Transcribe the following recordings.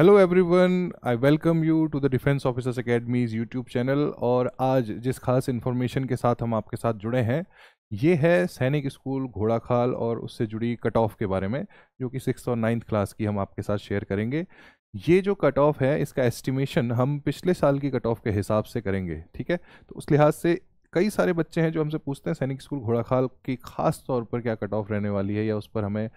Hello everyone I welcome you to the defence officers academies YouTube channel और आज जिस खास इन्फॉर्मेशन के साथ हम आपके साथ जुड़े हैं ये है सैनिक स्कूल घोड़ाखाल और उससे जुड़ी कट ऑफ के बारे में जो कि सिक्स और नाइन्थ क्लास की हम आपके साथ शेयर करेंगे ये जो कट ऑफ है इसका एस्टिमेशन हम पिछले साल की कट ऑफ के हिसाब से करेंगे ठीक है तो उस लिहाज से कई सारे बच्चे हैं जो हमसे पूछते हैं सैनिक स्कूल घोड़ाखाल की खास तौर पर क्या कट ऑफ रहने वाली है या उस पर हमें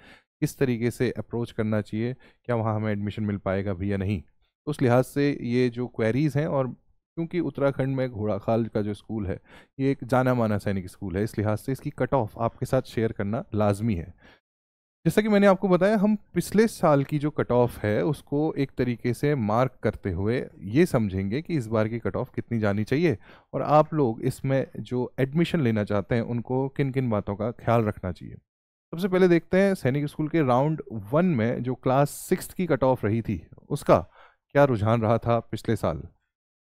किस तरीके से अप्रोच करना चाहिए क्या वहाँ हमें एडमिशन मिल पाएगा भी या नहीं तो उस लिहाज से ये जो क्वेरीज़ हैं और क्योंकि उत्तराखंड में घोड़ाखाल का जो स्कूल है ये एक जाना माना सैनिक स्कूल है इस लिहाज से इसकी कट ऑफ आपके साथ शेयर करना लाजमी है जैसा कि मैंने आपको बताया हम पिछले साल की जो कट ऑफ है उसको एक तरीके से मार्क करते हुए ये समझेंगे कि इस बार की कट ऑफ कितनी जानी चाहिए और आप लोग इसमें जो एडमिशन लेना चाहते हैं उनको किन किन बातों का ख्याल रखना चाहिए सबसे पहले देखते हैं सैनिक स्कूल के राउंड वन में जो क्लास सिक्स की कट ऑफ रही थी उसका क्या रुझान रहा था पिछले साल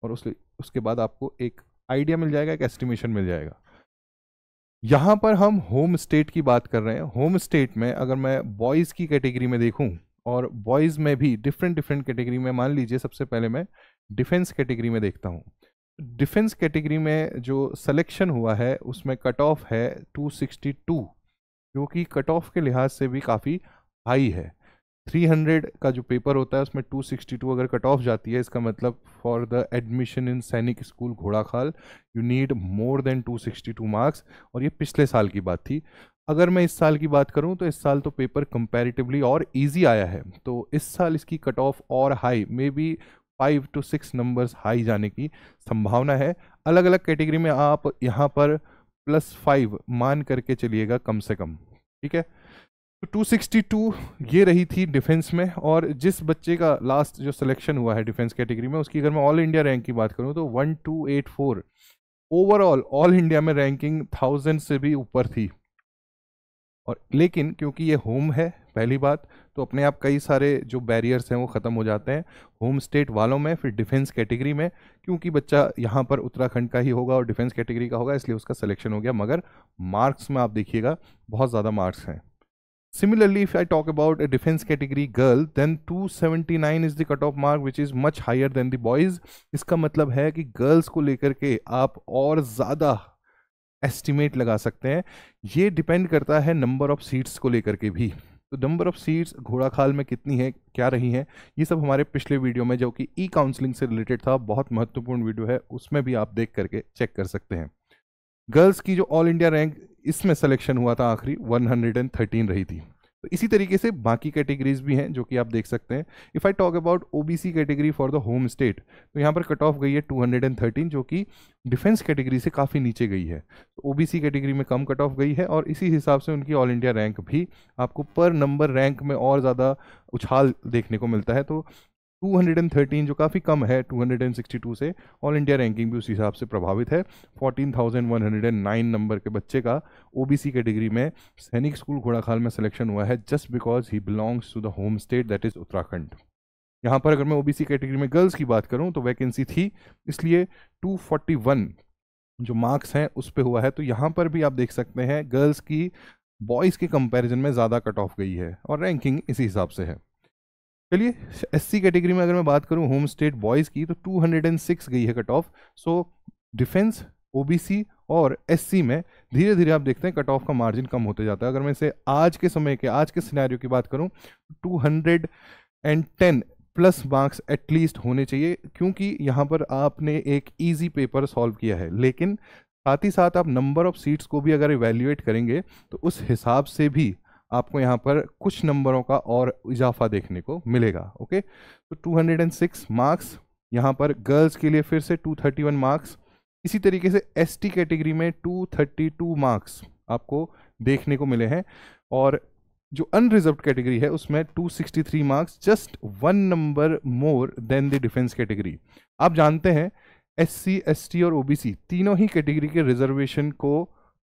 और उस उसके बाद आपको एक आइडिया मिल जाएगा एक एस्टिमेशन मिल जाएगा यहाँ पर हम होम स्टेट की बात कर रहे हैं होम स्टेट में अगर मैं बॉयज़ की कैटेगरी में देखूँ और बॉयज़ में भी डिफरेंट डिफरेंट कैटेगरी में मान लीजिए सबसे पहले मैं डिफेंस कैटेगरी में देखता हूँ डिफेंस कैटेगरी में जो सिलेक्शन हुआ है उसमें कट ऑफ है 262 जो कि कट ऑफ के लिहाज से भी काफ़ी हाई है 300 का जो पेपर होता है उसमें 262 अगर कट ऑफ जाती है इसका मतलब for the admission in Sainik school Ghorakhal you need more than 262 marks और ये पिछले साल की बात थी अगर मैं इस साल की बात करूं तो इस साल तो पेपर कंपैरेटिवली और इजी आया है तो इस साल इसकी कट ऑफ और high may be five to six numbers high जाने की संभावना है अलग अलग कैटेगरी में आप यहाँ पर प्लस फाइव मान करके चलिएगा कम से कम ठीक है तो 262 ये रही थी डिफेंस में और जिस बच्चे का लास्ट जो सिलेक्शन हुआ है डिफेंस कैटेगरी में उसकी अगर मैं ऑल इंडिया रैंक की बात करूँ तो 1284 ओवरऑल ऑल इंडिया में रैंकिंग थाउजेंड से भी ऊपर थी और लेकिन क्योंकि ये होम है पहली बात तो अपने आप कई सारे जो बैरियर्स हैं वो ख़त्म हो जाते हैं होम स्टेट वालों में फिर डिफेंस कैटेगरी में क्योंकि बच्चा यहाँ पर उत्तराखंड का ही होगा और डिफेंस कैटेगरी का होगा इसलिए उसका सिलेक्शन हो गया मगर मार्क्स में आप देखिएगा बहुत ज़्यादा मार्क्स हैं Similarly, if I talk about a defense category girl, then 279 the cut off mark which is much higher than the boys इसका मतलब है कि गर्ल्स को लेकर के आप और ज़्यादा एस्टिमेट लगा सकते हैं ये डिपेंड करता है नंबर ऑफ सीट्स को लेकर के भी तो नंबर ऑफ सीट्स घोड़ा खाल में कितनी है क्या रही हैं ये सब हमारे पिछले वीडियो में जो कि ई काउंसलिंग से रिलेटेड था बहुत महत्वपूर्ण वीडियो है उसमें भी आप देख करके चेक कर सकते हैं गर्ल्स की जो ऑल इंडिया रैंक इसमें सेलेक्शन हुआ था आखिरी 113 रही थी तो इसी तरीके से बाकी कैटेगरीज भी हैं जो कि आप देख सकते हैं if I talk about O category for the home state तो यहाँ पर कट ऑफ गई है 213 जो कि डिफेंस कैटेगरी से काफ़ी नीचे गई है तो ओ कैटेगरी में कम कट ऑफ गई है और इसी हिसाब से उनकी ऑल इंडिया रैंक भी आपको पर नंबर रैंक में और ज़्यादा उछाल देखने को मिलता है तो 213 जो काफ़ी कम है 262 से ऑल इंडिया रैंकिंग भी उस हिसाब से प्रभावित है 14,109 नंबर के बच्चे का ओबीसी कैटेगरी में सैनिक स्कूल घोड़ाखाल में सिलेक्शन हुआ है just because he belongs to the home state that is Uttarakhand यहाँ पर अगर मैं ओबीसी कैटेगरी में गर्ल्स की बात करूँ तो वैकेंसी थी इसलिए वन जो मार्क्स हैं उस पर हुआ है तो यहाँ पर भी आप देख सकते हैं गर्ल्स की बॉयज़ के कंपेरिजन में ज़्यादा कट ऑफ गई है और रैंकिंग इसी हिसाब से है चलिए एससी कैटेगरी में अगर मैं बात करूँ होम स्टेट बॉयज़ की तो 206 गई है cut off so defence OBC और एससी में धीरे धीरे आप देखते हैं कट ऑफ का मार्जिन कम होते जाता है अगर मैं इसे आज के समय के आज के सिनेरियो की बात करूं two hundred and ten plus marks at least होने चाहिए क्योंकि यहाँ पर आपने एक ईजी पेपर सॉल्व किया है लेकिन साथ ही साथ आप नंबर ऑफ सीट्स को भी अगर इवेल्यूएट करेंगे तो उस हिसाब से भी आपको यहाँ पर कुछ नंबरों का और इजाफा देखने को मिलेगा ओके तो 206 मार्क्स यहाँ पर गर्ल्स के लिए फिर से 231 मार्क्स इसी तरीके से एसटी कैटेगरी में 232 मार्क्स आपको देखने को मिले हैं और जो अनरिजर्व कैटेगरी है उसमें 263 marks just one number more than the defence category आप जानते हैं एस सी एस टी और ओ बी सी तीनों ही कैटेगरी के रिजर्वेशन को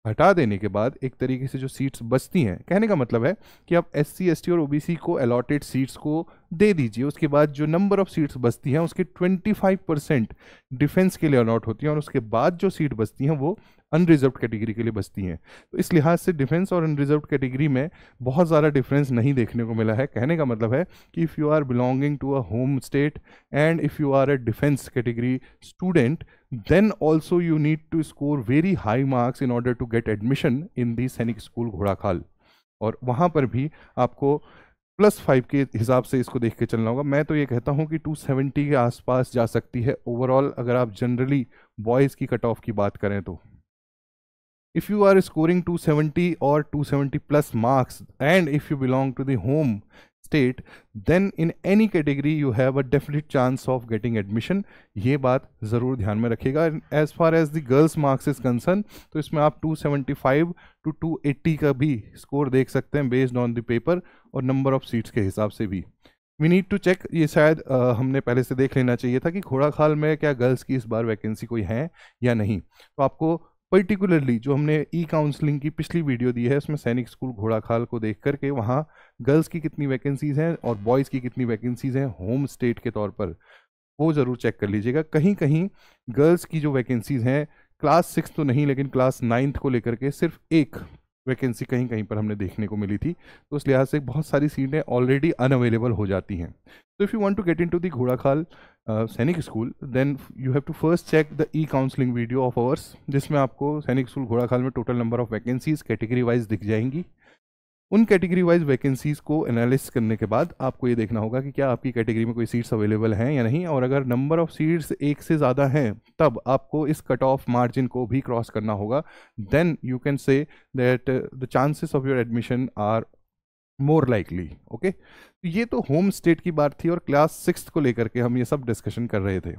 हटा देने के बाद एक तरीके से जो सीट्स बचती हैं कहने का मतलब है कि आप एस सी एस टी और ओ बी सी को अलॉटेड सीट्स को दे दीजिए उसके बाद जो नंबर ऑफ सीट्स बचती हैं उसके ट्वेंटी फाइव परसेंट डिफेंस के लिए अलॉट होती हैं और उसके बाद जो सीट बचती हैं वो अनरिजर्व कैटेगरी के लिए बचती हैं तो इस लिहाज से डिफेंस और अनरिजर्व कैटेगरी में बहुत ज़्यादा डिफरेंस नहीं देखने को मिला है कहने का मतलब है कि if you are belonging to a home state and if you are a defence category student then also you need to score very high marks in order to get admission in the Sainik school Ghorakhal और वहाँ पर भी आपको plus five के हिसाब से इसको देख के चलना होगा मैं तो ये कहता हूँ कि 270 के आसपास जा सकती है ओवरऑल अगर आप जनरली बॉयज़ की कट ऑफ की बात करें तो If you are scoring 270 or 270 plus marks and if you belong to the home state, then in any category you have a definite chance of getting admission. ये बात ज़रूर ध्यान में रखिएगा As far as the girls marks is concerned, तो इसमें आप 275 to 280 का भी score देख सकते हैं based on the paper और number of seats के हिसाब से भी वी नीड टू चेक ये शायद आ, हमने पहले से देख लेना चाहिए था कि घोड़ा खाल में क्या गर्ल्स की इस बार वैकेंसी कोई है या नहीं तो आपको पर्टिकुलरली जो हमने ई काउंसलिंग की पिछली वीडियो दी है उसमें सैनिक स्कूल घोड़ाखाल को देख करके वहाँ गर्ल्स की कितनी वैकेंसीज़ हैं और बॉयज़ की कितनी वैकेंसीज़ हैं होम स्टेट के तौर पर वो ज़रूर चेक कर लीजिएगा कहीं कहीं गर्ल्स की जो वैकेंसीज़ हैं क्लास सिक्स तो नहीं लेकिन क्लास नाइन्थ को लेकर के सिर्फ एक वैकेंसी कहीं कहीं पर हमने देखने को मिली थी तो उस लिहाज से बहुत सारी सीटें ऑलरेडी अनअवेलेबल हो जाती हैं So if you want to get into the Ghodakhal uh, Sainik school then you have to first check the E counselling video of ours जिसमें आपको सैनिक स्कूल घोड़ाखाल में total number of vacancies category wise दिख जाएंगी उन category wise vacancies को एनालिस करने के बाद आपको ये देखना होगा कि क्या आपकी कैटेगरी में कोई सीट्स अवेलेबल हैं या नहीं और अगर नंबर ऑफ सीट्स एक से ज़्यादा हैं तब आपको इस कट ऑफ मार्जिन को भी क्रॉस करना होगा then you can say that the chances of your admission are more likely okay तो ये तो होम स्टेट की बात थी और क्लास सिक्स को लेकर के हम ये सब डिस्कशन कर रहे थे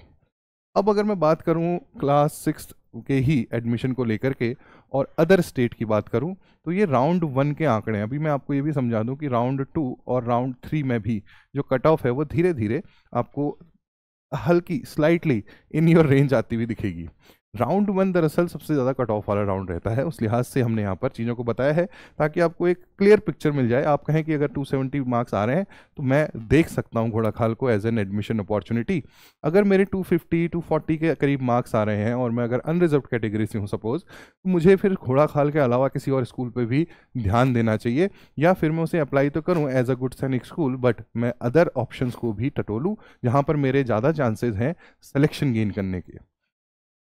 अब अगर मैं बात करूँ क्लास सिक्स के ही एडमिशन को लेकर के और अदर स्टेट की बात करूँ तो ये राउंड वन के आंकड़े हैं अभी मैं आपको ये भी समझा दूँ कि राउंड टू और राउंड थ्री में भी जो कट ऑफ है वो धीरे धीरे आपको हल्की स्लाइटली इन योर रेंज आती हुई दिखेगी राउंड वन दरअसल सबसे ज़्यादा कट ऑफ वाला राउंड रहता है उस लिहाज से हमने यहाँ पर चीज़ों को बताया है ताकि आपको एक क्लियर पिक्चर मिल जाए आप कहें कि अगर 270 मार्क्स आ रहे हैं तो मैं देख सकता हूँ घोड़ा खाल को एज एन एडमिशन अपॉर्चुनिटी अगर मेरे 250 240 के करीब मार्क्स आ रहे हैं और मैं अगर अनरिजर्व कैटेगरी से हूँ सपोज़ तो मुझे फिर घोड़ा खाल के अलावा किसी और स्कूल पर भी ध्यान देना चाहिए या फिर मैं उसे अप्लाई तो करूँ as a good Sainik school but मैं अदर ऑप्शन को भी टटोलूँ जहाँ पर मेरे ज़्यादा चांसेज हैं सेलेक्शन गेन करने के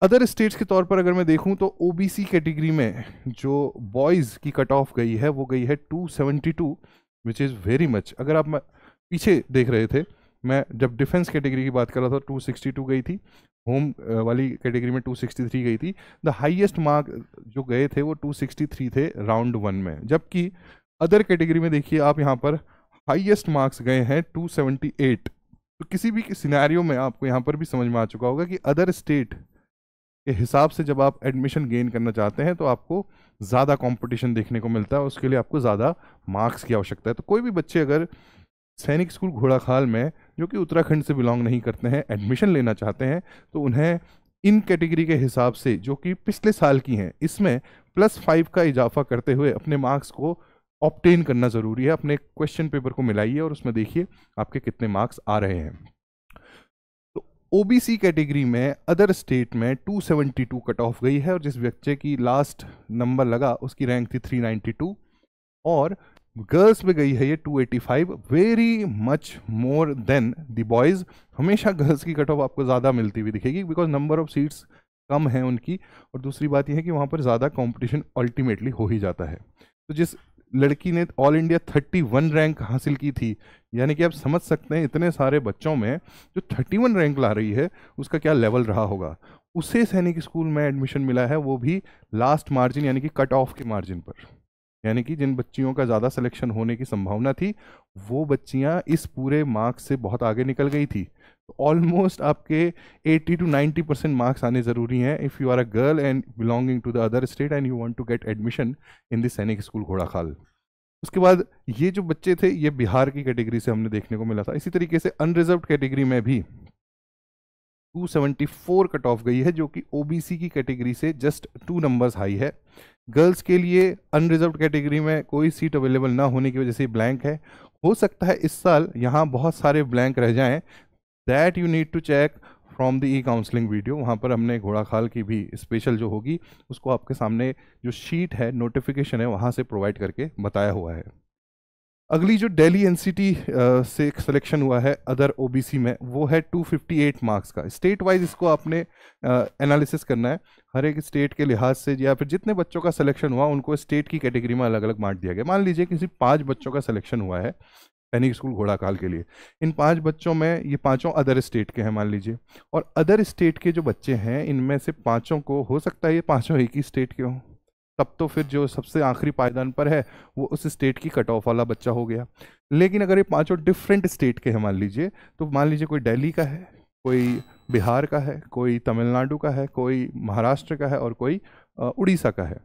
अदर स्टेट्स के तौर पर अगर मैं देखूं तो ओबीसी कैटेगरी में जो बॉयज़ की कट ऑफ गई है वो गई है 272 विच इज़ वेरी मच अगर आप पीछे देख रहे थे मैं जब डिफेंस कैटेगरी की बात कर रहा था 262 गई थी होम वाली कैटेगरी में 263 गई थी द हाईएस्ट मार्क जो गए थे वो 263 थे राउंड वन में जबकि अदर कैटेगरी में देखिए आप यहाँ पर हाईएस्ट मार्क्स गए हैं 278 तो किसी भी सिनेरियो में आपको यहाँ पर भी समझ में आ चुका होगा कि अदर स्टेट के हिसाब से जब आप एडमिशन गेन करना चाहते हैं तो आपको ज़्यादा कंपटीशन देखने को मिलता है उसके लिए आपको ज़्यादा मार्क्स की आवश्यकता है तो कोई भी बच्चे अगर सैनिक स्कूल घोड़ाखाल में जो कि उत्तराखंड से बिलोंग नहीं करते हैं एडमिशन लेना चाहते हैं तो उन्हें इन कैटेगरी के हिसाब से जो कि पिछले साल की हैं इसमें प्लस फाइव का इजाफा करते हुए अपने मार्क्स को ऑप्टेन करना ज़रूरी है अपने क्वेश्चन पेपर को मिलाइए और उसमें देखिए आपके कितने मार्क्स आ रहे हैं ओबीसी कैटेगरी में अदर स्टेट में 272 कट ऑफ गई है और जिस बच्चे की लास्ट नंबर लगा उसकी रैंक थी 392 और गर्ल्स में गई है ये 285 very much more than the boys हमेशा गर्ल्स की कट ऑफ आपको ज़्यादा मिलती हुई दिखेगी बिकॉज नंबर ऑफ सीट्स कम है उनकी और दूसरी बात यह है कि वहाँ पर ज़्यादा कॉम्पिटिशन अल्टीमेटली हो ही जाता है तो जिस लड़की ने all India thirty one rank हासिल की थी यानी कि आप समझ सकते हैं इतने सारे बच्चों में जो थर्टी वन रैंक ला रही है उसका क्या लेवल रहा होगा उसे सैनिक स्कूल में एडमिशन मिला है वो भी लास्ट मार्जिन यानी कि कट ऑफ के मार्जिन पर यानी कि जिन बच्चियों का ज़्यादा सिलेक्शन होने की संभावना थी वो बच्चियाँ इस पूरे मार्क्स से बहुत आगे निकल गई थी ऑलमोस्ट आपके 80 टू 90 परसेंट मार्क्स आने ज़रूरी हैं if you are a girl and belonging to the other state and you want to get admission in this Sainik school Ghorakhal उसके बाद ये जो बच्चे थे ये बिहार की कैटेगरी से हमने देखने को मिला था इसी तरीके से अनरिजर्व कैटेगरी में भी 274 कट ऑफ गई है जो कि ओबीसी की कैटेगरी से जस्ट टू नंबर्स हाई है गर्ल्स के लिए अनरिजर्व कैटेगरी में कोई सीट अवेलेबल ना होने की वजह से ब्लैंक है हो सकता है इस साल यहाँ बहुत सारे ब्लैंक रह जाएं that you need to check from the E counselling video वहाँ पर हमने घोड़ा खाल की भी स्पेशल जो होगी उसको आपके सामने जो शीट है नोटिफिकेशन है वहाँ से प्रोवाइड करके बताया हुआ है अगली जो सी टी से एक सिलेक्शन हुआ है अदर सी में वो है 258 मार्क्स का स्टेट वाइज इसको आपने एनालिसिस करना है हर एक स्टेट के लिहाज से या फिर जितने बच्चों का सिलेक्शन हुआ उनको स्टेट की कैटेगरी में अलग अलग बांट दिया गया मान लीजिए किसी पांच बच्चों का सिलेक्शन हुआ है सैनिक स्कूल घोड़ाकाल के लिए इन पांच बच्चों में ये पांचों अदर स्टेट के हैं मान लीजिए और अदर स्टेट के जो बच्चे हैं इनमें से पांचों को हो सकता है ये पांचों एक ही स्टेट के हों तब तो फिर जो सबसे आखिरी पायदान पर है वो उस स्टेट की कट ऑफ वाला बच्चा हो गया लेकिन अगर ये पाँचों डिफरेंट स्टेट के हैं मान लीजिए तो मान लीजिए कोई डेली का है कोई बिहार का है कोई तमिलनाडु का है कोई महाराष्ट्र का है और कोई उड़ीसा का है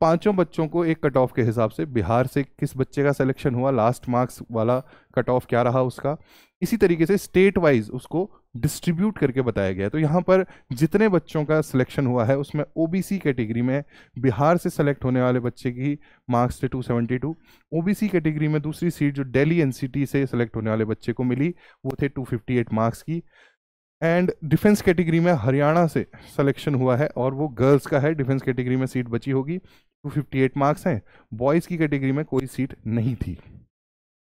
पांचों बच्चों को एक कट ऑफ के हिसाब से बिहार से किस बच्चे का सिलेक्शन हुआ लास्ट मार्क्स वाला कट ऑफ क्या रहा उसका इसी तरीके से स्टेट वाइज उसको डिस्ट्रीब्यूट करके बताया गया तो यहाँ पर जितने बच्चों का सिलेक्शन हुआ है उसमें ओबीसी कैटेगरी में बिहार से सेलेक्ट होने वाले बच्चे की मार्क्स थे two seventy two O category में दूसरी सीट जो डेली एनसीटी से सेलेक्ट होने वाले बच्चे को मिली वो थे टू फिफ्टी एट मार्क्स की एंड डिफेंस कैटेगरी में हरियाणा से सिलेक्शन हुआ है और वो गर्ल्स का है डिफेंस कैटेगरी में सीट बची होगी 258 मार्क्स हैं बॉयज़ की कैटेगरी में कोई सीट नहीं थी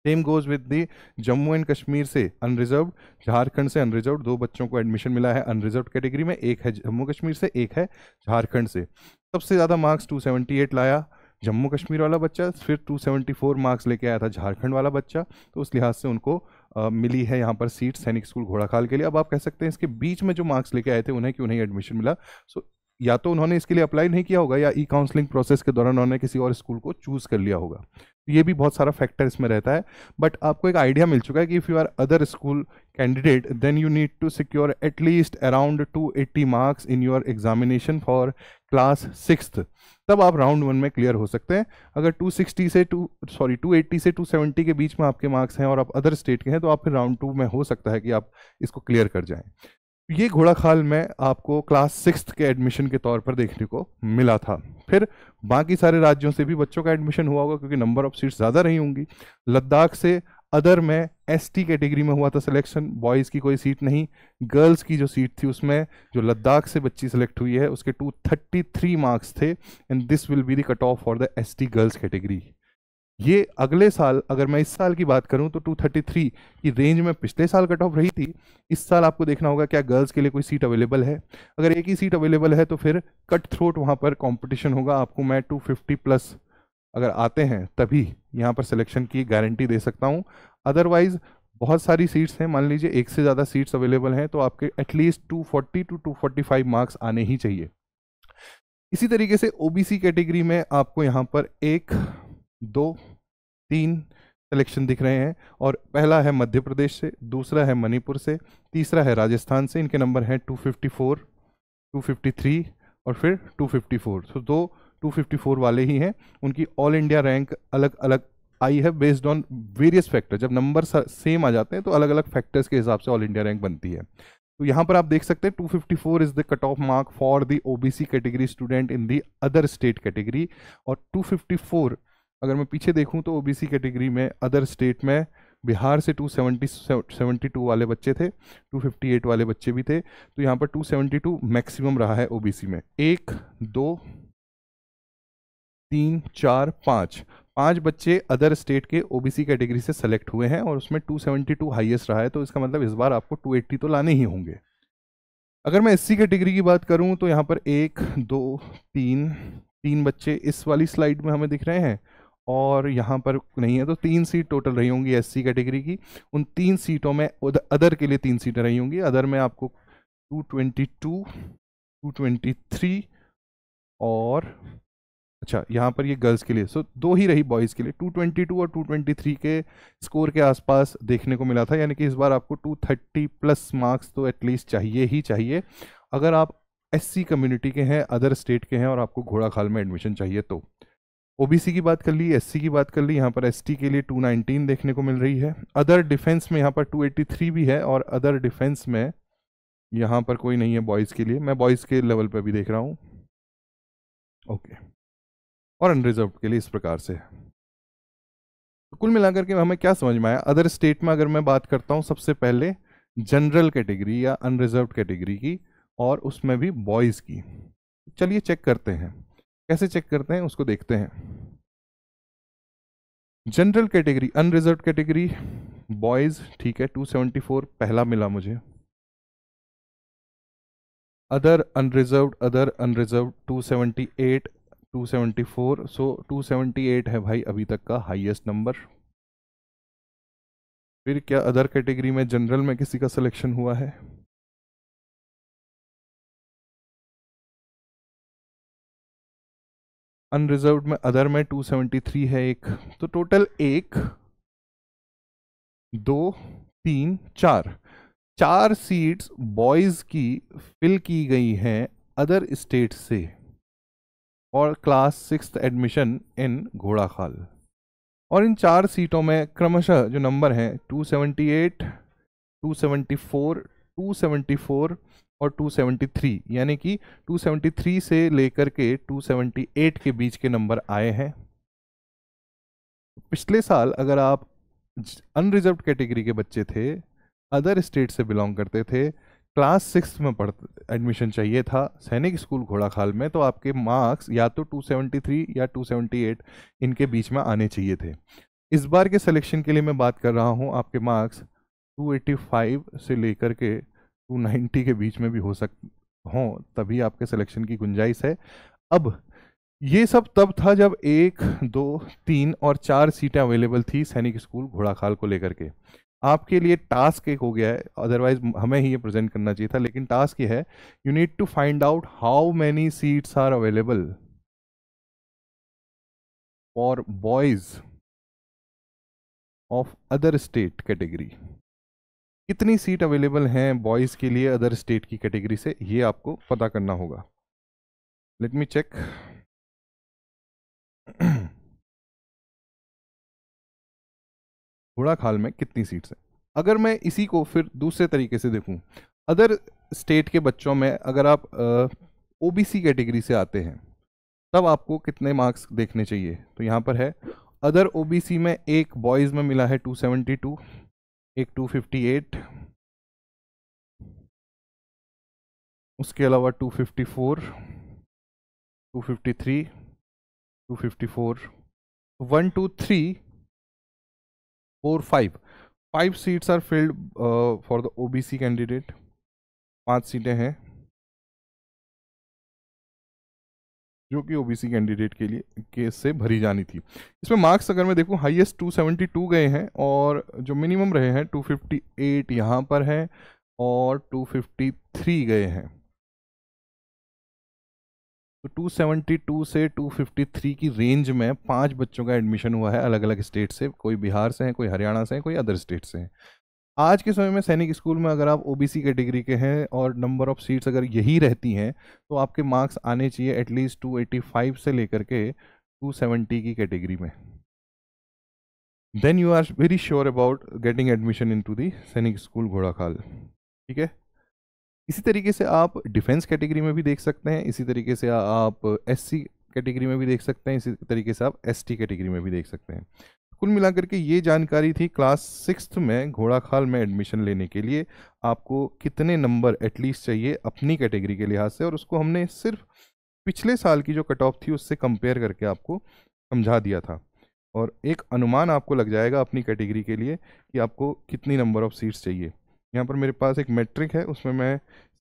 same goes with the Jammu and Kashmir से अनरिजर्व झारखंड से अनरिजर्व दो बच्चों को एडमिशन मिला है अनरिजर्व कैटेगरी में एक है जम्मू कश्मीर से एक है झारखंड से सबसे ज़्यादा मार्क्स 278 लाया जम्मू कश्मीर वाला बच्चा फिर 274 मार्क्स लेके आया था झारखंड वाला बच्चा तो उस लिहाज से उनको आ, मिली है यहाँ पर सीट सैनिक स्कूल घोड़ाखाल के लिए अब आप कह सकते हैं इसके बीच में जो मार्क्स लेके आए थे उन्हें क्यों नहीं एडमिशन मिला सो या तो उन्होंने इसके लिए अप्लाई नहीं किया होगा या ई काउंसलिंग प्रोसेस के दौरान उन्होंने किसी और स्कूल को चूज़ कर लिया होगा ये भी बहुत सारा फैक्टर इसमें रहता है बट आपको एक आइडिया मिल चुका है कि if you are other school candidate then you need to secure at least around 280 marks in your examination for class 6th तब आप राउंड वन में क्लियर हो सकते हैं अगर 260 से टू सॉरी 280 से 270 के बीच में आपके मार्क्स हैं और आप अदर स्टेट के हैं तो आप फिर राउंड टू में हो सकता है कि आप इसको क्लियर कर जाएं ये घोड़ा खाल में आपको क्लास सिक्स के एडमिशन के तौर पर देखने को मिला था फिर बाकी सारे राज्यों से भी बच्चों का एडमिशन हुआ होगा क्योंकि नंबर ऑफ सीट्स ज़्यादा रही होंगी लद्दाख से अदर में एस टी कैटेगरी में हुआ था सिलेक्शन बॉयज़ की कोई सीट नहीं गर्ल्स की जो सीट थी उसमें जो लद्दाख से बच्ची सिलेक्ट हुई है उसके टू थर्टी थ्री मार्क्स थे and this will be the cut off for the S T girls category ये अगले साल अगर मैं इस साल की बात करूं तो 233 की रेंज में पिछले साल कट ऑफ रही थी इस साल आपको देखना होगा क्या गर्ल्स के लिए कोई सीट अवेलेबल है अगर एक ही सीट अवेलेबल है तो फिर कट थ्रोट वहां पर कंपटीशन होगा आपको मैं 250 प्लस अगर आते हैं तभी यहाँ पर सिलेक्शन की गारंटी दे सकता हूँ अदरवाइज़ बहुत सारी सीट्स हैं मान लीजिए एक से ज़्यादा सीट्स अवेलेबल हैं तो आपके एटलीस्ट 240 टू 245 मार्क्स आने ही चाहिए इसी तरीके से ओबीसी कैटेगरी में आपको यहाँ पर एक दो तीन सिलेक्शन दिख रहे हैं और पहला है मध्य प्रदेश से दूसरा है मणिपुर से तीसरा है राजस्थान से इनके नंबर हैं टू फिफ्टी और फिर फोर तो दो 254 वाले ही हैं उनकी ऑल इंडिया रैंक अलग अलग आई है बेस्ड ऑन वेरियस फैक्टर जब नंबर सेम आ जाते हैं तो अलग अलग फैक्टर्स के हिसाब से ऑल इंडिया रैंक बनती है तो यहाँ पर आप देख सकते हैं 254 is the cut off mark for the OBC category student in the other state category और 254 अगर मैं पीछे देखूँ तो ओबीसी कैटेगरी में अदर स्टेट में बिहार से 270 72 वाले बच्चे थे 258 वाले बच्चे भी थे तो यहाँ पर 272 मैक्सिमम रहा है ओबीसी में एक दो तीन चार पाँच पांच बच्चे अदर स्टेट के ओबीसी कैटेगरी से सेलेक्ट हुए हैं और उसमें 272 हाईएस्ट रहा है तो इसका मतलब इस बार आपको 280 तो लाने ही होंगे अगर मैं एससी कैटेगरी की बात करूं तो यहाँ पर एक दो तीन तीन बच्चे इस वाली स्लाइड में हमें दिख रहे हैं और यहाँ पर नहीं है तो तीन सीट टोटल रही होंगी एस कैटेगरी की उन तीन सीटों में अदर के लिए तीन सीटें रही होंगी अदर में आपको टू ट्वेंटी और अच्छा यहाँ पर ये गर्ल्स के लिए सो दो ही रही बॉयज़ के लिए 222 और 223 के स्कोर के आसपास देखने को मिला था यानी कि इस बार आपको 230 प्लस मार्क्स तो एटलीस्ट चाहिए ही चाहिए अगर आप एससी कम्युनिटी के हैं अदर स्टेट के हैं और आपको घोड़ा खाल में एडमिशन चाहिए तो ओबीसी की बात कर ली एससी की बात कर ली यहाँ पर एसटी के लिए 219 देखने को मिल रही है अदर डिफेंस में यहाँ पर 283 भी है और अदर डिफेंस में यहाँ पर कोई नहीं है बॉयज़ के लिए मैं बॉयज़ के लेवल पर भी देख रहा हूँ ओके okay. और अनरिजर्व के लिए इस प्रकार से है तो कुल मिलाकर के हमें क्या समझ में आया अदर स्टेट में अगर मैं बात करता हूँ सबसे पहले जनरल कैटेगरी या अनरिजर्व कैटेगरी की और उसमें भी बॉयज़ की चलिए चेक करते हैं कैसे चेक करते हैं उसको देखते हैं general category unreserved category boys ठीक है 274 पहला मिला मुझे other unreserved other unreserved 278 274 so so 278 है भाई अभी तक का हाईएस्ट नंबर फिर क्या अदर कैटेगरी में जनरल में किसी का सिलेक्शन हुआ है अनरिजर्व में अदर में 273 है एक तो टोटल एक दो तीन चार चार सीट्स बॉयज़ की फिल की गई हैं अदर स्टेट से और class six admission in Ghorakhal और इन चार सीटों में क्रमशः जो नंबर हैं 278, 274, 274 और 273 यानी कि 273 से लेकर के 278 के बीच के नंबर आए हैं पिछले साल अगर आप अनरिजर्व कैटेगरी के बच्चे थे अदर स्टेट से बिलोंग करते थे क्लास सिक्स में पढ़ एडमिशन चाहिए था सैनिक स्कूल घोड़ाखाल में तो आपके मार्क्स या तो 273 या 278 इनके बीच में आने चाहिए थे इस बार के सिलेक्शन के लिए मैं बात कर रहा हूँ आपके मार्क्स 285 से लेकर के 290 के बीच में भी हो सक हों तभी आपके सिलेक्शन की गुंजाइश है अब ये सब तब था जब एक दो तीन और चार सीटें अवेलेबल थी सैनिक स्कूल घोड़ाखाल को लेकर के आपके लिए टास्क एक हो गया है अदरवाइज हमें ही ये प्रेजेंट करना चाहिए था लेकिन टास्क ये है you need to find out how many seats are available for boys of other state category कितनी सीट अवेलेबल हैं बॉयज़ के लिए अदर स्टेट की कैटेगरी से ये आपको पता करना होगा लेट मी चेक घोड़ा खाल में कितनी सीट्स हैं अगर मैं इसी को फिर दूसरे तरीके से देखूँ अदर स्टेट के बच्चों में अगर आप ओ बी सी कैटेगरी से आते हैं तब आपको कितने मार्क्स देखने चाहिए तो यहाँ पर है अदर ओ बी सी में एक बॉयज़ में मिला है टू सेवेंटी टू एक टू फिफ्टी एट उसके अलावा two fifty four two fifty three two fifty four one two three four five five seats are filled for the OBC candidate पांच सीटें हैं जो कि ओबीसी कैंडिडेट के लिए केस से भरी जानी थी इसमें मार्क्स अगर मैं देखूं हाईएस्ट 272 गए हैं और जो मिनिमम रहे हैं 258 यहाँ पर हैं और 253 गए हैं तो 272 से 253 की रेंज में पांच बच्चों का एडमिशन हुआ है अलग अलग स्टेट से कोई बिहार से हैं कोई हरियाणा से हैं कोई अदर स्टेट से हैं आज के समय में सैनिक स्कूल में अगर आप ओबीसी कैटेगरी के, के हैं और नंबर ऑफ़ सीट्स अगर यही रहती हैं तो आपके मार्क्स आने चाहिए एटलीस्ट फाइव से लेकर के सेवेंटी की कैटेगरी में then you are very sure about getting admission into the Sainik school Ghorakhal ठीक है इसी तरीके से आप डिफेंस कैटेगरी में भी देख सकते हैं इसी तरीके से आप एससी कैटेगरी में भी देख सकते हैं इसी तरीके से आप एसटी कैटेगरी में भी देख सकते हैं कुल मिलाकर के ये जानकारी थी क्लास सिक्स में घोड़ाखाल में एडमिशन लेने के लिए आपको कितने नंबर एटलीस्ट चाहिए अपनी कैटेगरी के लिहाज से और उसको हमने सिर्फ पिछले साल की जो कट ऑफ थी उससे कंपेयर करके आपको समझा दिया था और एक अनुमान आपको लग जाएगा अपनी कैटेगरी के लिए कि आपको कितनी नंबर ऑफ़ सीट्स चाहिए यहाँ पर मेरे पास एक मैट्रिक है उसमें मैं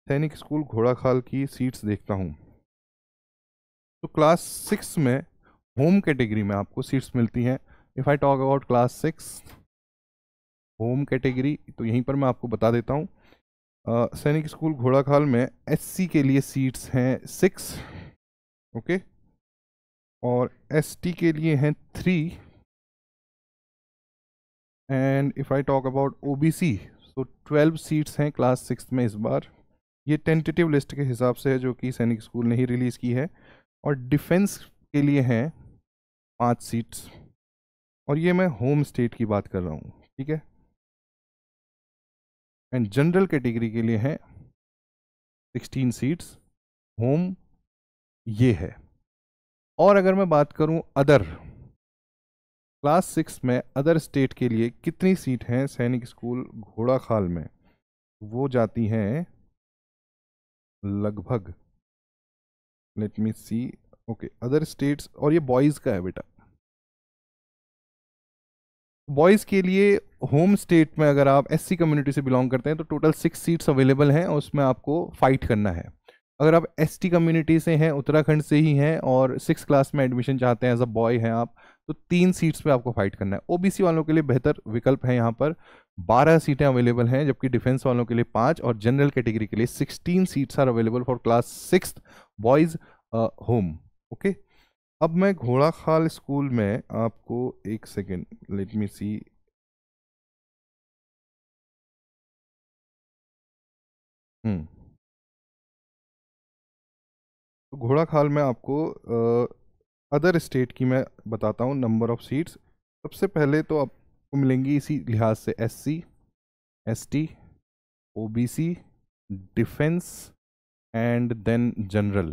सैनिक स्कूल घोड़ाखाल की सीट्स देखता हूँ तो क्लास सिक्स में होम कैटेगरी में आपको सीट्स मिलती हैं if I talk about class six home category तो यहीं पर मैं आपको बता देता हूँ सैनिक स्कूल घोड़ाखाल में एससी के लिए सीट्स हैं सिक्स ओके और एसटी के लिए हैं three and if I talk about OBC so तो ट्वेल्व सीट्स हैं क्लास सिक्स में इस बार ये टेंटेटिव लिस्ट के हिसाब से है जो कि सैनिक स्कूल ने ही रिलीज़ की है और डिफेंस के लिए हैं पाँच सीट्स और ये मैं होम स्टेट की बात कर रहा हूँ ठीक है एंड जनरल कैटेगरी के लिए हैं सिक्सटीन सीट्स होम ये है और अगर मैं बात करूं अदर क्लास सिक्स में अदर स्टेट के लिए कितनी सीट हैं सैनिक स्कूल घोड़ाखाल में वो जाती हैं लगभग let me see okay other states और ये बॉयज़ का है बेटा बॉयज़ के लिए होम स्टेट में अगर आप एससी कम्युनिटी से बिलोंग करते हैं तो टोटल सिक्स सीट्स अवेलेबल हैं और उसमें आपको फाइट करना है अगर आप एस कम्युनिटी से हैं उत्तराखंड से ही हैं और सिक्स क्लास में एडमिशन चाहते हैं एज अ बॉय हैं आप तो तीन सीट्स पे आपको फाइट करना है ओबीसी वालों के लिए बेहतर विकल्प है यहाँ पर बारह सीटें अवेलेबल हैं जबकि डिफेंस वालों के लिए पाँच और जनरल कैटेगरी के लिए sixteen seats are available for class six boys home okay अब मैं घोड़ा खाल स्कूल में आपको एक सेकेंड लेट मी सी हम्म तो घोड़ा खाल में आपको अदर स्टेट की मैं बताता हूँ नंबर ऑफ़ सीट्स सबसे पहले तो आपको मिलेंगी इसी लिहाज से SC, ST, OBC, defence and then general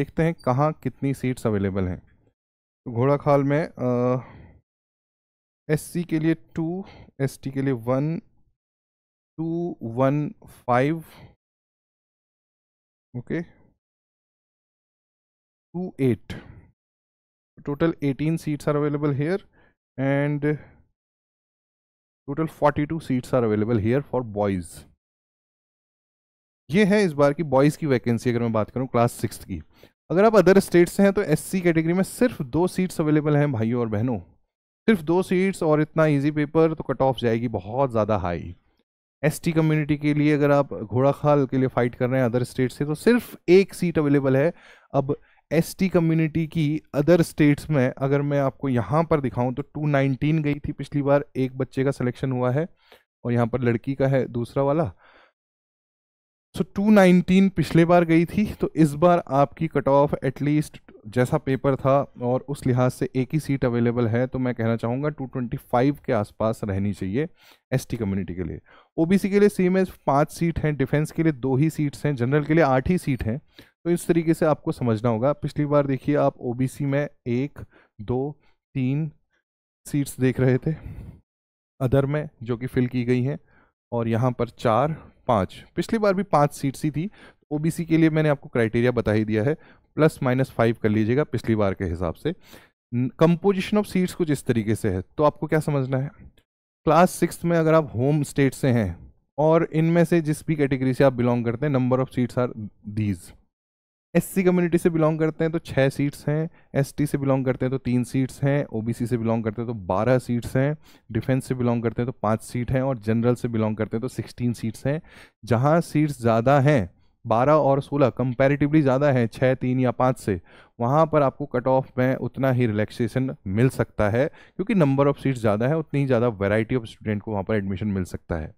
देखते हैं कहाँ कितनी सीट्स अवेलेबल हैं तो घोड़ा खाल में एस सी के लिए टू एस टी के लिए one two one five okay eight total total 18 seats are available here and total 42 seats are available here for boys ये है इस बार की बॉयज़ की वैकेंसी अगर मैं बात करूं क्लास सिक्स की अगर आप अदर स्टेट से हैं तो एससी कैटेगरी में सिर्फ दो सीट्स अवेलेबल हैं भाइयों और बहनों सिर्फ दो सीट्स और इतना इजी पेपर तो कट ऑफ जाएगी बहुत ज़्यादा हाई एसटी कम्युनिटी के लिए अगर आप घोड़ा खाल के लिए फ़ाइट कर रहे हैं अदर स्टेट से तो सिर्फ एक सीट अवेलेबल है अब एसटी कम्युनिटी की अदर स्टेट्स में अगर मैं आपको यहाँ पर दिखाऊं तो 219 गई थी पिछली बार एक बच्चे का सिलेक्शन हुआ है और यहाँ पर लड़की का है दूसरा वाला सो so, 219 पिछले बार गई थी तो इस बार आपकी कट ऑफ एटलीस्ट जैसा पेपर था और उस लिहाज से एक ही सीट अवेलेबल है तो मैं कहना चाहूँगा 225 के आसपास रहनी चाहिए एसटी कम्युनिटी के लिए ओबीसी के लिए सेम एज पाँच सीट हैं डिफेंस के लिए दो ही सीट्स हैं जनरल के लिए आठ ही सीट हैं तो इस तरीके से आपको समझना होगा पिछली बार देखिए आप ओबीसी में एक दो तीन सीट्स देख रहे थे अदर में जो कि फिल की गई हैं और यहाँ पर चार पाँच पिछली बार भी पाँच सीट्स ही थी ओबीसी के लिए मैंने आपको क्राइटेरिया बता ही दिया है प्लस माइनस फाइव कर लीजिएगा पिछली बार के हिसाब से कंपोजिशन ऑफ सीट्स कुछ इस तरीके से है तो आपको क्या समझना है क्लास सिक्स में अगर आप होम स्टेट से हैं और इनमें से जिस भी कैटेगरी से आप बिलोंग करते हैं number of seats are these SC community से बिलोंग करते हैं तो छः सीट्स हैं एसटी से बिलोंग करते हैं तो तीन सीट्स हैं ओबीसी से बिलोंग करते हैं तो बारह सीट्स हैं डिफेंस से बिलोंग करते हैं तो पाँच सीट हैं और जनरल से बिलोंग करते हैं तो सिक्सटीन सीट्स हैं जहाँ सीट्स ज़्यादा हैं बारह और सोलह कंपेरेटिवली ज़्यादा हैं छः तीन या पाँच से वहाँ पर आपको कट ऑफ में उतना ही रिलैक्सेशन मिल सकता है क्योंकि नंबर ऑफ़ सीट्स ज़्यादा है उतनी ही ज़्यादा वैरायटी ऑफ स्टूडेंट को वहाँ पर एडमिशन मिल सकता है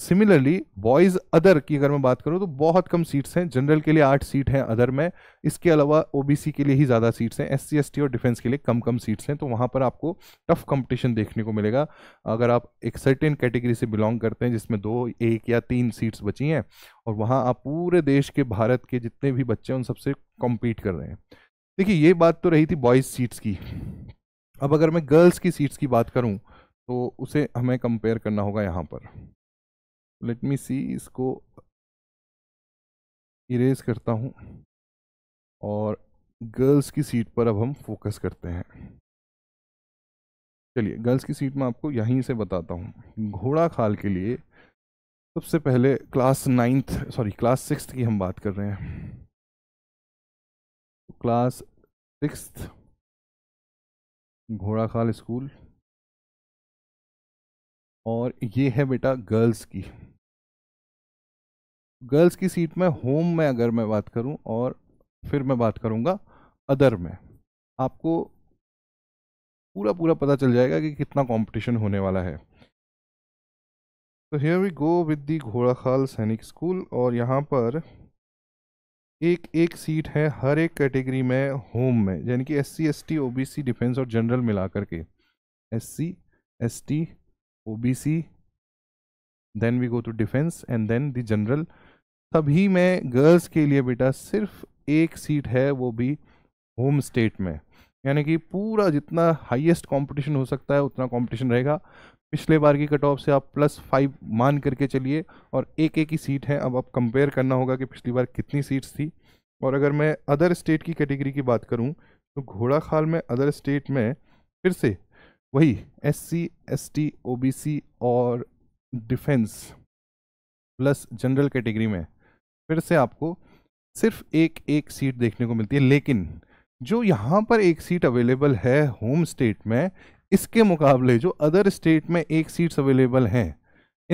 सिमिलरली बॉयज अदर की अगर मैं बात करूं तो बहुत कम सीट्स हैं जनरल के लिए आठ सीट हैं अदर में इसके अलावा ओबीसी के लिए ही ज़्यादा सीट्स हैं एससी एसटी और डिफेंस के लिए कम कम सीट्स हैं तो वहाँ पर आपको टफ कंपटीशन देखने को मिलेगा अगर आप एक सर्टेन कैटेगरी से बिलोंग करते हैं जिसमें दो एक या तीन सीट्स बची हैं और वहाँ आप पूरे देश के भारत के जितने भी बच्चे हैं उन सबसे कॉम्पीट कर रहे हैं देखिए ये बात तो रही थी बॉयज़ सीट्स की अब अगर मैं गर्ल्स की सीट्स की बात करूँ तो उसे हमें कंपेयर करना होगा यहाँ पर लेट मी सी इसको इरेज करता हूँ और गर्ल्स की सीट पर अब हम फोकस करते हैं चलिए गर्ल्स की सीट में आपको यहीं से बताता हूँ घोड़ा खाल के लिए सबसे पहले class ninth sorry class six की हम बात कर रहे हैं क्लास सिक्स घोड़ा खाल स्कूल और ये है बेटा गर्ल्स की गर्ल्स की सीट में होम में अगर मैं बात करूं और फिर मैं बात करूंगा अदर में आपको पूरा पूरा पता चल जाएगा कि कितना कंपटीशन होने वाला है तो here we go with the Ghorakhal Sainik school और यहाँ पर एक एक सीट है हर एक कैटेगरी में होम में यानी कि S C S T O B C defence और जनरल मिला करके S C S T O B C then we go to defence and then the general तभी में गर्ल्स के लिए बेटा सिर्फ एक सीट है वो भी होम स्टेट में यानी कि पूरा जितना हाईएस्ट कंपटीशन हो सकता है उतना कंपटीशन रहेगा पिछले बार की कट ऑफ से आप प्लस फाइव मान करके चलिए और एक एक ही सीट है अब आप कंपेयर करना होगा कि पिछली बार कितनी सीट्स थी और अगर मैं अदर स्टेट की कैटेगरी की बात करूं तो घोड़ा खाल में अदर स्टेट में फिर से वही S C S T O B C और डिफेंस प्लस जनरल कैटेगरी में फिर से आपको सिर्फ एक एक सीट देखने को मिलती है लेकिन जो यहाँ पर एक सीट अवेलेबल है होम स्टेट में इसके मुकाबले जो अदर स्टेट में एक सीट्स अवेलेबल हैं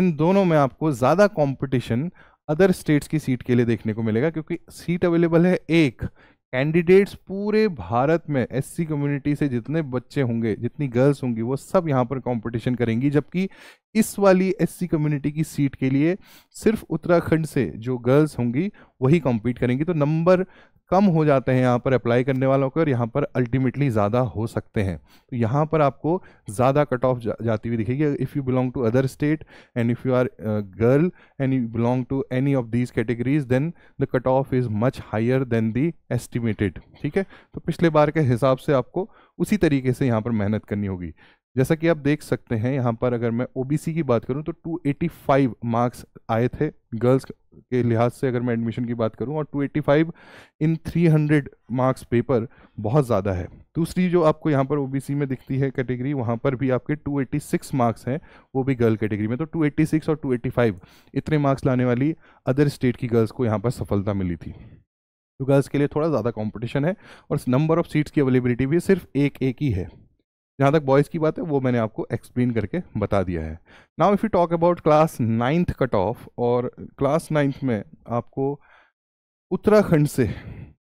इन दोनों में आपको ज़्यादा कंपटीशन अदर स्टेट्स की सीट के लिए देखने को मिलेगा क्योंकि सीट अवेलेबल है एक कैंडिडेट्स पूरे भारत में एससी कम्युनिटी से जितने बच्चे होंगे जितनी गर्ल्स होंगी वो सब यहाँ पर कंपटीशन करेंगी जबकि इस वाली एससी कम्युनिटी की सीट के लिए सिर्फ उत्तराखंड से जो गर्ल्स होंगी वही कॉम्पीट करेंगी तो नंबर कम हो जाते हैं यहाँ पर अप्लाई करने वालों के और यहाँ पर अल्टीमेटली ज़्यादा हो सकते हैं तो यहाँ पर आपको ज़्यादा कट ऑफ जा, जाती हुई दिखेगी if you belong to other state and if you are girl and you belong to any of these categories then the cut off is much higher than the estimated ठीक है तो पिछले बार के हिसाब से आपको उसी तरीके से यहाँ पर मेहनत करनी होगी जैसा कि आप देख सकते हैं यहाँ पर अगर मैं ओबीसी की बात करूँ तो 285 मार्क्स आए थे गर्ल्स के लिहाज से अगर मैं एडमिशन की बात करूँ और 285 इन 300 मार्क्स पेपर बहुत ज़्यादा है दूसरी जो आपको यहाँ पर ओबीसी में दिखती है कैटेगरी वहाँ पर भी आपके 286 मार्क्स हैं वो भी गर्ल कैटेगरी में तो 286 और 285 इतने मार्क्स लाने वाली अदर स्टेट की गर्ल्स को यहाँ पर सफलता मिली थी तो गर्ल्स के लिए थोड़ा ज़्यादा कॉम्पिटिशन है और नंबर ऑफ सीट्स की अवेलेबिलिटी भी सिर्फ एक एक ही है जहाँ तक बॉयज़ की बात है वो मैंने आपको एक्सप्लेन करके बता दिया है now if you talk about class ninth cut off और क्लास नाइन्थ में आपको उत्तराखंड से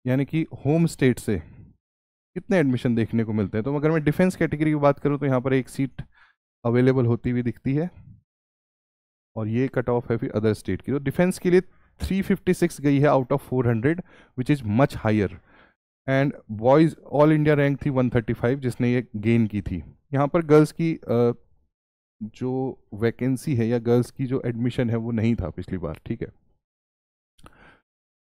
यानी कि होम स्टेट से कितने एडमिशन देखने को मिलते हैं तो अगर मैं डिफेंस कैटेगरी की बात करूँ तो यहाँ पर एक सीट अवेलेबल होती हुई दिखती है और ये कट ऑफ है फिर अदर स्टेट की तो डिफेंस के लिए 356 गई है out of 400 which is much higher and boys all India rank थी 135 जिसने ये गेन की थी यहाँ पर गर्ल्स की uh, जो वैकेंसी है या गर्ल्स की जो एडमिशन है वो नहीं था पिछली बार ठीक है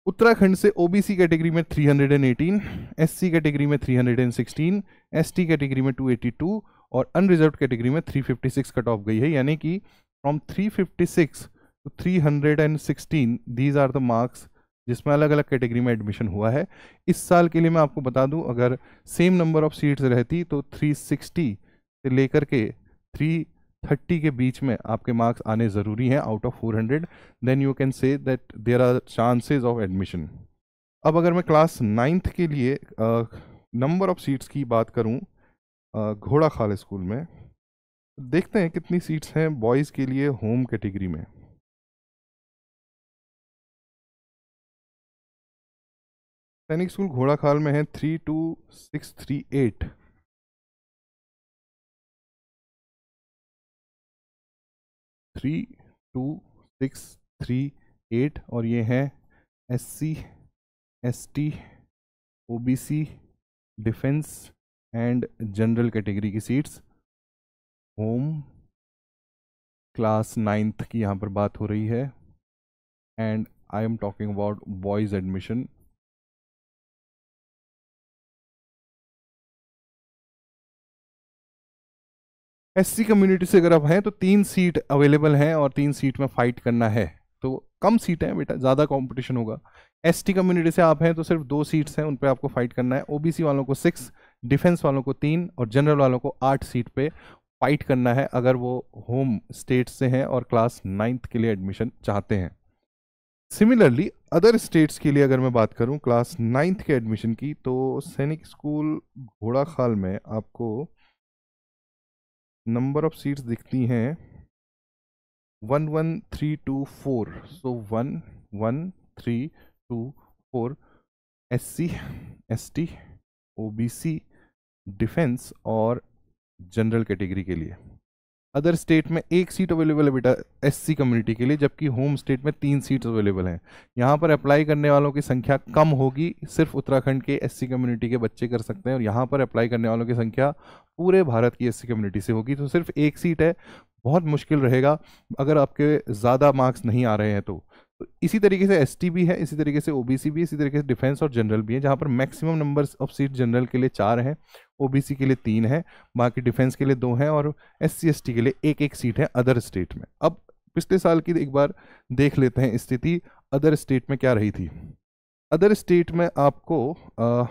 उत्तराखंड से ओबीसी कैटेगरी में 318, एससी कैटेगरी में 316, एसटी कैटेगरी में 282 और अनरिजर्व कैटेगरी में 356 कट ऑफ गई है यानी कि from 356 to 316 these are the marks जिसमें अलग अलग कैटेगरी में एडमिशन हुआ है इस साल के लिए मैं आपको बता दूं अगर सेम नंबर ऑफ सीट्स रहती तो 360 से लेकर के 330 के बीच में आपके मार्क्स आने ज़रूरी हैं out of 400 then you can say that there are chances of admission अब अगर मैं क्लास नाइन्थ के लिए नंबर ऑफ़ सीट्स की बात करूँ घोड़ा खाल स्कूल में देखते हैं कितनी सीट्स हैं बॉयज़ के लिए होम कैटेगरी में सैनिक स्कूल घोड़ाखाल में है three two six three eight three two six three eight और ये है S C S T O B C defence and general category की सीट्स होम क्लास नाइन्थ की यहाँ पर बात हो रही है and I am talking about boys admission SC community से अगर आप हैं तो तीन सीट अवेलेबल हैं और तीन सीट में फाइट करना है तो कम सीट हैं बेटा ज़्यादा कंपटीशन होगा एसटी कम्युनिटी से आप हैं तो सिर्फ दो सीट्स हैं उन पर आपको फाइट करना है ओबीसी वालों को सिक्स डिफेंस वालों को तीन और जनरल वालों को आठ सीट पर फाइट करना है अगर वो होम स्टेट से हैं और क्लास नाइन्थ के लिए एडमिशन चाहते हैं सिमिलरली अदर स्टेट्स के लिए अगर मैं बात करूं क्लास नाइन्थ के एडमिशन की तो सैनिक स्कूल घोड़ाखाल में आपको नंबर ऑफ सीट्स दिखती हैं one one three two four so one one three two four S C S T O B C defence और जनरल कैटेगरी के लिए अदर स्टेट में एक सीट अवेलेबल है बेटा एससी कम्युनिटी के लिए जबकि होम स्टेट में तीन सीट्स अवेलेबल हैं यहाँ पर अप्लाई करने वालों की संख्या कम होगी सिर्फ उत्तराखंड के एससी कम्युनिटी के बच्चे कर सकते हैं और यहाँ पर अप्लाई करने वालों की संख्या पूरे भारत की एससी कम्युनिटी से होगी तो सिर्फ एक सीट है बहुत मुश्किल रहेगा अगर आपके ज़्यादा मार्क्स नहीं आ रहे हैं तो तो इसी तरीके से एस भी है इसी तरीके से ओ भी है इसी तरीके से डिफेंस और जनरल भी है जहाँ पर maximum number of seat general के लिए चार हैं ओ के लिए तीन है बाकी डिफेंस के लिए दो हैं और एस सी के लिए एक एक सीट है अदर स्टेट में अब पिछले साल की एक बार देख लेते हैं स्थिति अदर स्टेट में क्या रही थी अदर स्टेट में आपको आ,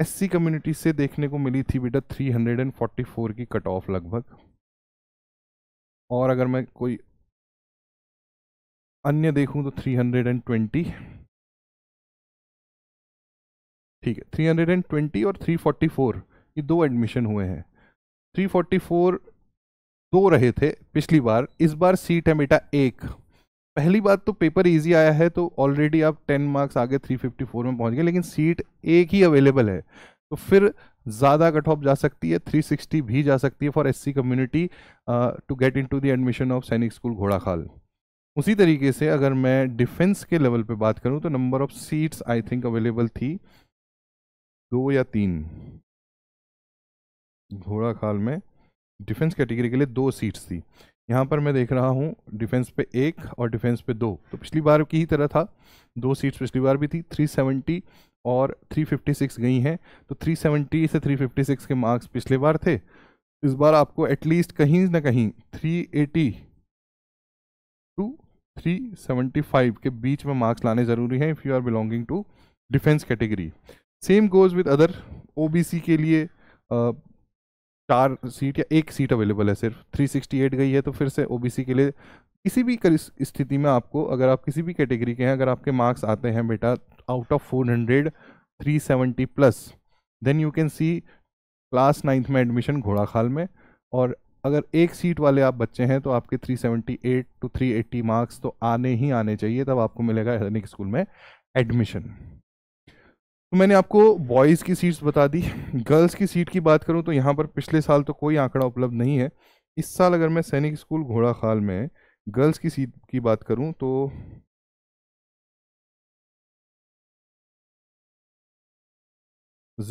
एससी कम्युनिटी से देखने को मिली थी बेटा 344 की कट ऑफ लगभग और अगर मैं कोई अन्य देखूं तो 320 ठीक है 320 और 344 ये दो एडमिशन हुए हैं 344 दो रहे थे पिछली बार इस बार सीट है बेटा एक पहली बात तो पेपर इजी आया है तो ऑलरेडी आप 10 मार्क्स आगे 354 में पहुंच गए लेकिन सीट एक ही अवेलेबल है तो फिर ज़्यादा कट ऑफ जा सकती है 360 भी जा सकती है for SC community to get into the admission of Sainik school Ghorakhal उसी तरीके से अगर मैं डिफेंस के लेवल पर बात करूं तो number of seats I think available थी दो या तीन घोड़ाखाल में डिफेंस कैटेगरी के लिए दो सीट्स थी यहाँ पर मैं देख रहा हूँ डिफेंस पे एक और डिफेंस पे दो तो पिछली बार की ही तरह था दो सीट्स पिछली बार भी थी 370 और 356 गई हैं तो 370 से 356 के मार्क्स पिछले बार थे इस बार आपको एटलीस्ट कहीं ना कहीं 380 टू 375 के बीच में मार्क्स लाने ज़रूरी हैं if you are belonging to defence category same goes with other O के लिए चार सीट या एक सीट अवेलेबल है सिर्फ 368 गई है तो फिर से ओबीसी के लिए किसी भी स्थिति में आपको अगर आप किसी भी कैटेगरी के हैं अगर आपके मार्क्स आते हैं बेटा out of four hundred three seventy plus then you can see class ninth में एडमिशन घोड़ाखाल में और अगर एक सीट वाले आप बच्चे हैं तो आपके 378 टू 380 मार्क्स तो आने ही आने चाहिए तब आपको मिलेगा हेलनिक स्कूल में एडमिशन तो मैंने आपको बॉयज़ की सीट्स बता दी गर्ल्स की सीट की बात करूँ तो यहाँ पर पिछले साल तो कोई आंकड़ा उपलब्ध नहीं है इस साल अगर मैं सैनिक स्कूल घोड़ा खाल में गर्ल्स की सीट की बात करूँ तो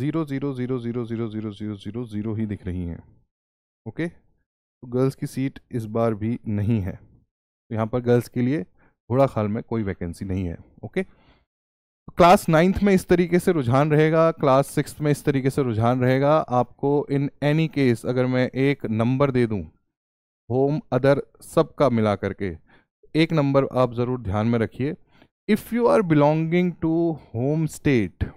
zero zero zero zero zero zero zero zero zero ही दिख रही हैं ओके तो गर्ल्स की सीट इस बार भी नहीं है तो यहाँ पर गर्ल्स के लिए घोड़ा खाल में कोई वैकेंसी नहीं है ओके क्लास नाइन्थ में इस तरीके से रुझान रहेगा क्लास सिक्स में इस तरीके से रुझान रहेगा आपको इन एनी केस अगर मैं एक नंबर दे दूं होम अदर सब का मिला करके एक नंबर आप ज़रूर ध्यान में रखिए if you are belonging to home state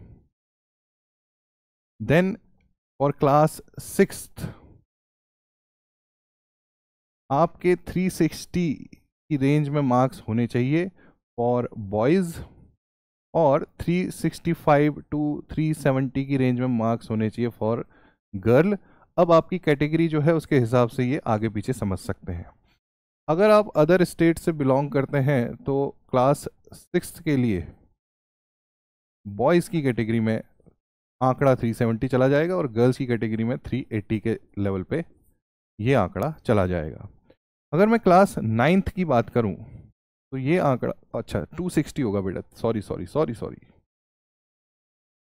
then और क्लास सिक्स आपके 360 की रेंज में मार्क्स होने चाहिए फॉर बॉयज़ और 365 टू 370 की रेंज में मार्क्स होने चाहिए फॉर गर्ल अब आपकी कैटेगरी जो है उसके हिसाब से ये आगे पीछे समझ सकते हैं अगर आप अदर स्टेट से बिलोंग करते हैं तो क्लास सिक्स के लिए बॉयज़ की कैटेगरी में आंकड़ा 370 चला जाएगा और गर्ल्स की कैटेगरी में 380 के लेवल पे ये आंकड़ा चला जाएगा अगर मैं क्लास नाइन्थ की बात करूं तो ये आंकड़ा अच्छा 260 होगा बेटा सॉरी सॉरी सॉरी सॉरी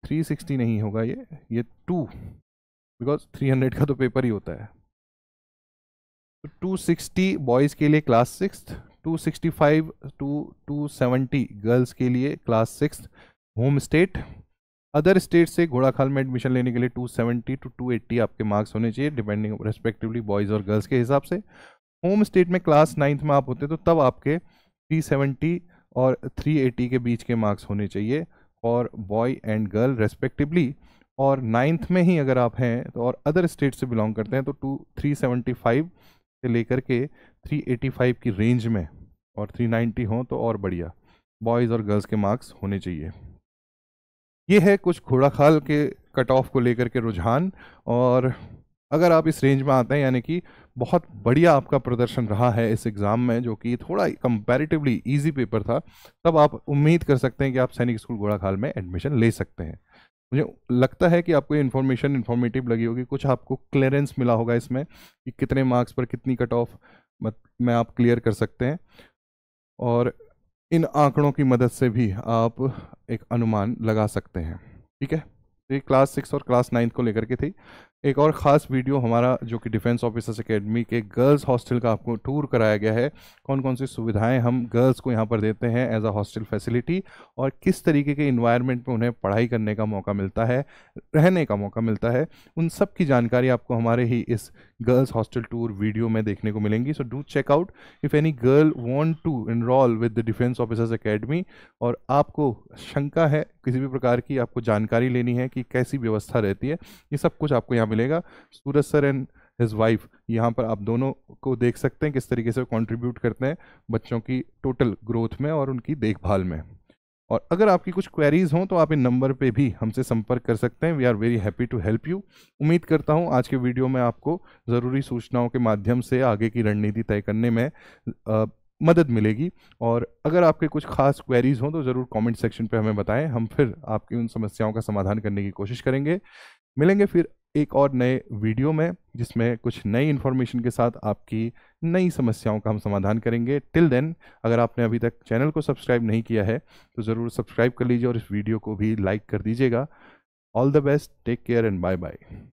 360 नहीं होगा ये ये टू बिकॉज 300 का तो पेपर ही होता है तो 260 बॉयज़ के लिए क्लास सिक्स 265 टू 270 गर्ल्स के लिए class six home state other state से घोड़ाखाल में एडमिशन लेने के लिए 270 टू 280 आपके मार्क्स होने चाहिए डिपेंडिंग रेस्पेक्टिवली बॉयज़ और गर्ल्स के हिसाब से होम स्टेट में क्लास नाइन्थ में आप होते तो तब आपके 370 और 380 के बीच के मार्क्स होने चाहिए और बॉय एंड गर्ल रेस्पेक्टिवली और नाइन्थ में ही अगर आप हैं तो और अदर स्टेट से बिलोंग करते हैं तो टू थ्री सेवेंटी फाइव से लेकर के थ्री एटी फाइव की रेंज में और थ्री नाइन्टी हों तो और बढ़िया बॉयज़ और गर्ल्स के मार्क्स होने चाहिए ये है कुछ घोड़ाखाल के कट ऑफ को लेकर के रुझान और अगर आप इस रेंज में आते हैं यानी कि बहुत बढ़िया आपका प्रदर्शन रहा है इस एग्ज़ाम में जो कि थोड़ा कंपैरेटिवली इजी पेपर था तब आप उम्मीद कर सकते हैं कि आप सैनिक स्कूल गोड़ाखाल में एडमिशन ले सकते हैं मुझे लगता है कि आपको इन्फॉर्मेशन इन्फॉर्मेटिव लगी होगी कुछ आपको क्लियरेंस मिला होगा इसमें कि कितने मार्क्स पर कितनी कट ऑफ में आप क्लियर कर सकते हैं और इन आंकड़ों की मदद से भी आप एक अनुमान लगा सकते हैं ठीक है तो ये क्लास सिक्स और क्लास नाइन्थ को लेकर के थी एक और ख़ास वीडियो हमारा जो कि डिफेंस ऑफिसर्स एकेडमी के गर्ल्स हॉस्टल का आपको टूर कराया गया है कौन कौन सी सुविधाएं हम गर्ल्स को यहाँ पर देते हैं एज अ हॉस्टल फैसिलिटी और किस तरीके के इन्वायरमेंट में उन्हें पढ़ाई करने का मौका मिलता है रहने का मौका मिलता है उन सब की जानकारी आपको हमारे ही इस गर्ल्स हॉस्टल टूर वीडियो में देखने को मिलेंगी so do check out if any girl want to enroll with the defence officers academy और आपको शंका है किसी भी प्रकार की आपको जानकारी लेनी है कि कैसी व्यवस्था रहती है ये सब कुछ आपको यहाँ मिलेगा Suraj sir and his wife यहाँ पर आप दोनों को देख सकते हैं किस तरीके से कॉन्ट्रीब्यूट करते हैं बच्चों की टोटल ग्रोथ में और उनकी देखभाल में और अगर आपकी कुछ क्वेरीज हों तो आप इन नंबर पे भी हमसे संपर्क कर सकते हैं we are very happy to help you उम्मीद करता हूँ आज के वीडियो में आपको ज़रूरी सूचनाओं के माध्यम से आगे की रणनीति तय करने में आ, मदद मिलेगी और अगर आपके कुछ खास क्वेरीज हों तो ज़रूर कमेंट सेक्शन पे हमें बताएं हम फिर आपकी उन समस्याओं का समाधान करने की कोशिश करेंगे मिलेंगे फिर एक और नए वीडियो में जिसमें कुछ नई इन्फॉर्मेशन के साथ आपकी नई समस्याओं का हम समाधान करेंगे टिल देन अगर आपने अभी तक चैनल को सब्सक्राइब नहीं किया है तो ज़रूर सब्सक्राइब कर लीजिए और इस वीडियो को भी लाइक कर दीजिएगा all the best take care and bye bye